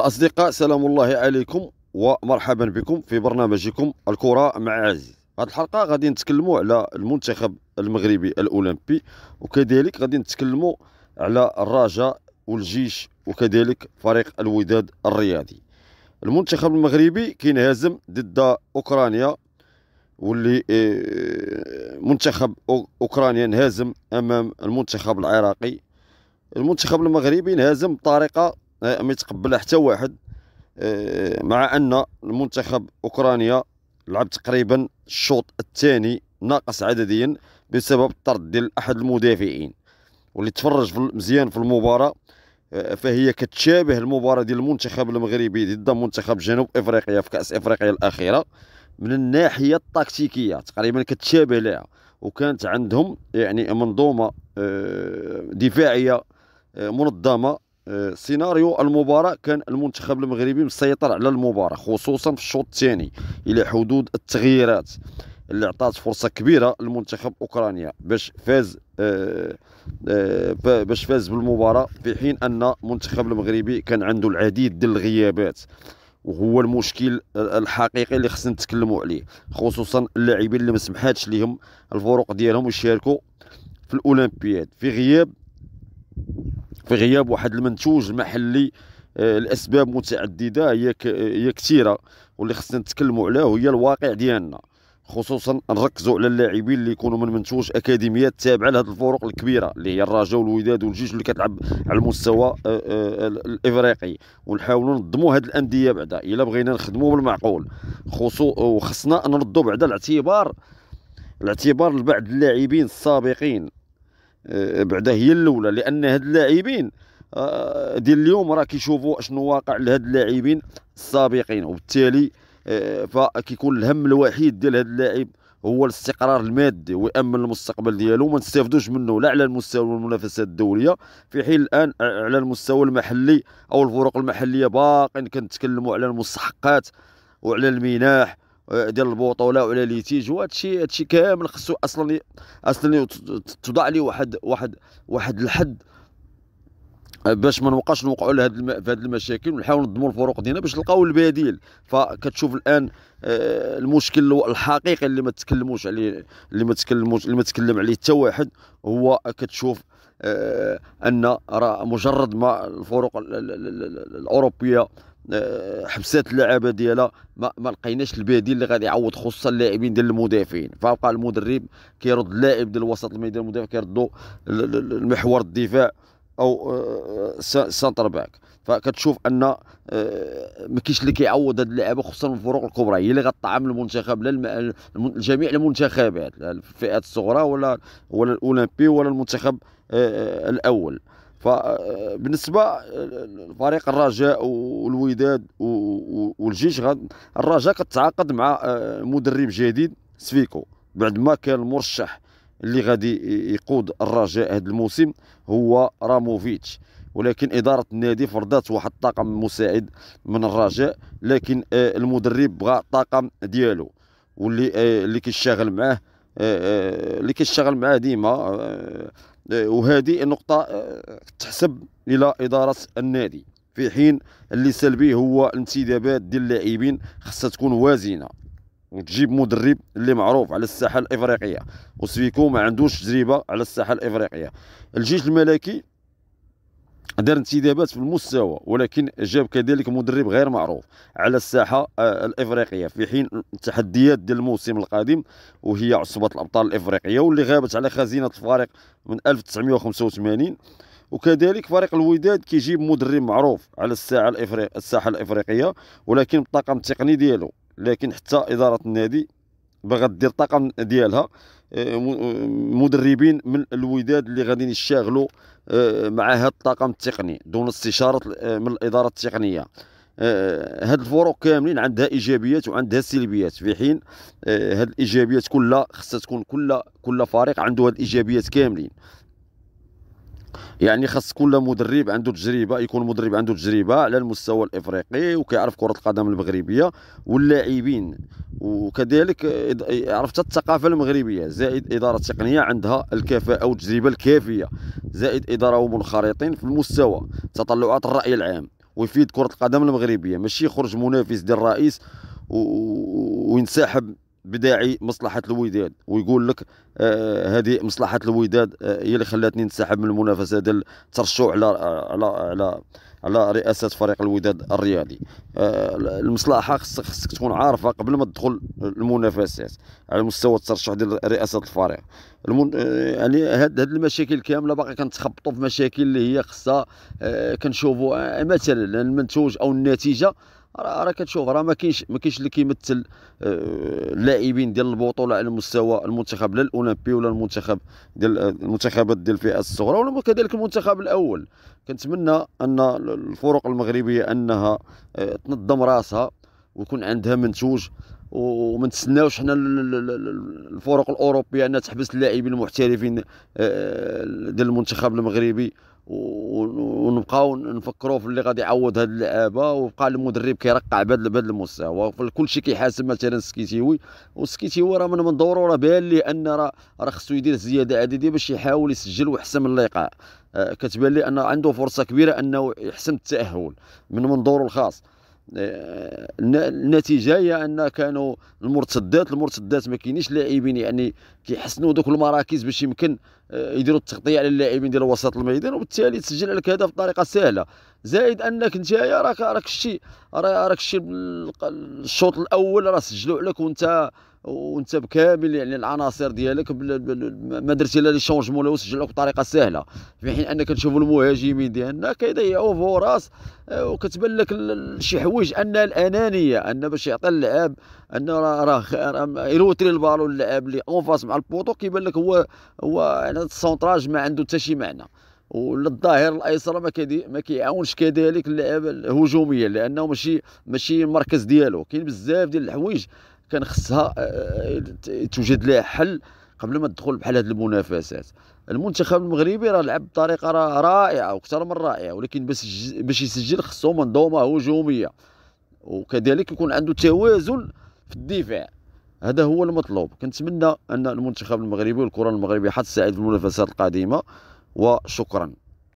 الأصدقاء سلام الله عليكم ومرحبا بكم في برنامجكم الكرة مع عزيز هذه الحلقة غادي نتكلموا على المنتخب المغربي الأولمبي وكذلك غادي نتكلموا على الرجاء والجيش وكذلك فريق الوداد الرياضي المنتخب المغربي كينهزم ضد أوكرانيا واللي آه، منتخب أوكرانيا انهزم أمام المنتخب العراقي المنتخب المغربي انهزم بطريقة آه، ما يتقبلها حتى واحد آه، مع ان المنتخب اوكرانيا لعب تقريبا الشوط الثاني ناقص عدديا بسبب الطرد ديال احد المدافعين واللي تفرج مزيان في المباراه آه، فهي كتشابه المباراه ديال المنتخب المغربي ضد منتخب جنوب افريقيا في كاس افريقيا الاخيره من الناحيه التكتيكيه تقريبا كتشابه لها وكانت عندهم يعني منظومه دفاعيه منظمه سيناريو المباراة كان المنتخب المغربي مسيطر على المباراة خصوصا في الشوط الثاني إلى حدود التغييرات اللي عطات فرصة كبيرة للمنتخب أوكرانيا باش فاز آه، آه، باش فاز بالمباراة في حين أن المنتخب المغربي كان عنده العديد ديال الغيابات وهو المشكل الحقيقي اللي خصنا نتكلموا عليه خصوصا اللاعبين اللي ما سمحاتش لهم الفروق ديالهم يشاركوا في الاولمبياد في غياب في غياب واحد المنتوج محلي الاسباب آه، متعدده هي هي كثيره واللي خصنا نتكلموا عليها هي الواقع ديالنا خصوصا نركزوا على اللاعبين اللي يكونوا من منتوج اكاديميات تابعه لهذ الفرق الكبيره اللي هي الرجاء والوداد والجيش اللي كتلعب على المستوى آه، آه، الافريقي ونحاولوا ننظموا هاد الانديه بعدا الا بغينا نخدموا بالمعقول خصو وخصنا نردوا بعدا الاعتبار الاعتبار لبعض اللاعبين السابقين آه، بعدا هي الاولى لان هاد اللاعبين آه، ديال اليوم راه كيشوفوا شنو واقع لهاد اللاعبين السابقين وبالتالي آه، فكيكون الهم الوحيد ديال هاد اللاعب هو الاستقرار المادي ويامن المستقبل ديالو وما نستافدوش منه لا على المستوى المنافسات الدوليه في حين الان على المستوى المحلي او الفرق المحليه باقي كنتكلموا على المستحقات وعلى المناح ديال البوطه ولا على ليتيج وهادشي هادشي كامل خصو اصلا اصلا توضع لي واحد واحد واحد الحد باش ما نبقاش نوقعوا لهاد في هاد المشاكل ونحاولوا نضموا الفروق ديالنا باش نلقاو البديل فكتشوف الان آه، المشكل الحقيقي اللي ما تكلموش عليه اللي ما تكلموش اللي ما تكلم عليه حتى واحد هو كتشوف آه، ان راه مجرد ما الفروق الاوروبيه آه، حبسات اللعابه ديالها ما, ما لقيناش البديل اللي غادي يعوض خصوصا اللاعبين ديال المدافعين فبقى المدرب كيرد اللاعب ديال وسط الميدان المدافع كيردو المحور الدفاع او آه، آه، سنتر باك فكتشوف ان ما كاينش اللي كيعوض هاد اللعابه خصوصا الفروق الكبرى هي اللي غطعم المنتخب لجميع جميع المنتخبات الفئات الصغرى ولا ولا الاولمبي ولا المنتخب الاول فبالنسبه لفريق الرجاء والوداد والجيش الرجاء كتعاقد مع آه، مدرب جديد سفيكو بعد ما كان المرشح اللي غادي يقود الرجاء هذا الموسم هو راموفيتش ولكن اداره النادي فرضات واحد الطاقم مساعد من الرجاء لكن آه، المدرب بغى الطاقم ديالو واللي آه، اللي كيشتغل معاه اللي كيشتغل معاه ديما آه، وهذه النقطه آه، تحسب الى اداره النادي في حين اللي سلبي هو الانتدابات ديال اللاعبين خصها تكون وازنه وتجيب مدرب اللي معروف على الساحه الافريقيه وسفيكو ما عندوش تجربه على الساحه الافريقيه الجيش الملكي دار انتدابات في المستوى ولكن جاب كذلك مدرب غير معروف على الساحه آه، الافريقيه في حين التحديات ديال الموسم القادم وهي عصبه الابطال الافريقيه واللي غابت على خزينه الفريق من 1985 وكذلك فريق الوداد كيجيب مدرب معروف على الساحه الافريقيه الساحه الافريقيه ولكن الطاقم التقني ديالو لكن حتى اداره النادي باغا دير الطاقم ديالها آه، آه، مدربين من الوداد اللي غاديين يشتغلوا آه، مع هذا الطاقم التقني دون استشاره من الاداره التقنيه هاد الفروق كاملين عندها ايجابيات وعندها سلبيات في حين هاد الايجابيات كلها خصها تكون كل كل فريق عنده هاد الايجابيات كاملين يعني خاص كل مدرب عنده تجربه يكون مدرب عنده تجربه على المستوى الافريقي وكيعرف كره القدم المغربيه واللاعبين وكذلك عرفت الثقافه المغربيه زائد اداره تقنيه عندها الكفاءه والتجربه الكافيه زائد اداره ومنخرطين في المستوى تطلعات الراي العام ويفيد كره القدم المغربيه ماشي يخرج منافس ديال الرئيس وينسحب بداعي مصلحه الوداد ويقول لك آه، هذه مصلحه الوداد آه هي اللي خلاتني ننسحب من المنافسه ديال الترشح على على على على رئاسه فريق الوداد الرياضي آه المصلحه خصك خصك تكون عارفه قبل ما تدخل المنافسات على مستوى الترشح ديال رئاسه الفريق المن... آه، يعني هاد هاد المشاكل كامله باقي كنتخبطوا في مشاكل اللي هي خصها آه، كنشوفوا مثلا المنتوج او النتيجه راه كتشوف راه ما كاينش ما كاينش اللي كيمثل آه، اللاعبين ديال البطوله على مستوى المنتخب لا الاولمبي ولا المنتخب ديال آه، المنتخبات ديال الفئه الصغرى ولا كذلك المنتخب الاول كنتمنى ان الفرق المغربيه انها آه، تنظم راسها ويكون عندها منتوج وما نتسناوش حنا الفرق الاوروبيه انها تحبس اللاعبين المحترفين ديال المنتخب المغربي ونبقاو نفكروا في اللي غادي يعوض هاد اللعابه وبقى المدرب كيرقع بهذا بهذا المستوى شيء كيحاسب مثلا سكيتيوي وسكيتيوي راه من دوره راه بان ليه ان راه راه خصو يدير زياده عدديه باش يحاول يسجل ويحسم الايقاع آه، كتبان لي ان عنده فرصه كبيره انه يحسم التاهل من منظوره الخاص آه، النتيجه هي ان كانوا المرتدات المرتدات ما كاينينش لاعبين يعني كيحسنوا دوك المراكز باش يمكن آه، يديروا التغطيه على اللاعبين ديال وسط الميدان وبالتالي تسجل لك هدف بطريقه سهله زائد انك نتايا راك راك شتي راك شتي الشوط الاول راه سجلوا عليك وانت وانت بكامل يعني العناصر ديالك ما درتي لا لي شونجمون لا لك بطريقه سهله في حين انك تشوف المهاجمين ديالنا كيضيعوا فرص آه، وكتبان لك شي حوايج ان الانانيه ان باش يعطي اللعاب ان راه يروتري البالون اللعاب اللي اون فاس مع البوطو كيبان لك هو هو يعني السونتراج ما عنده حتى شي معنى وللظاهر الايسر ما كيدي ما كيعاونش كذلك اللعب الهجوميه لانه ماشي ماشي المركز ديالو كاين بزاف ديال الحوايج كان خصها آه، آه، توجد لها حل قبل ما تدخل بحال هذه المنافسات المنتخب المغربي راه لعب بطريقه رائعه واكثر من رائعه ولكن باش باش يسجل خصو منظومه هجوميه وكذلك يكون عنده توازن في الدفاع هذا هو المطلوب كنتمنى ان المنتخب المغربي والكره المغربيه حتساعد في المنافسات القادمه وشكرا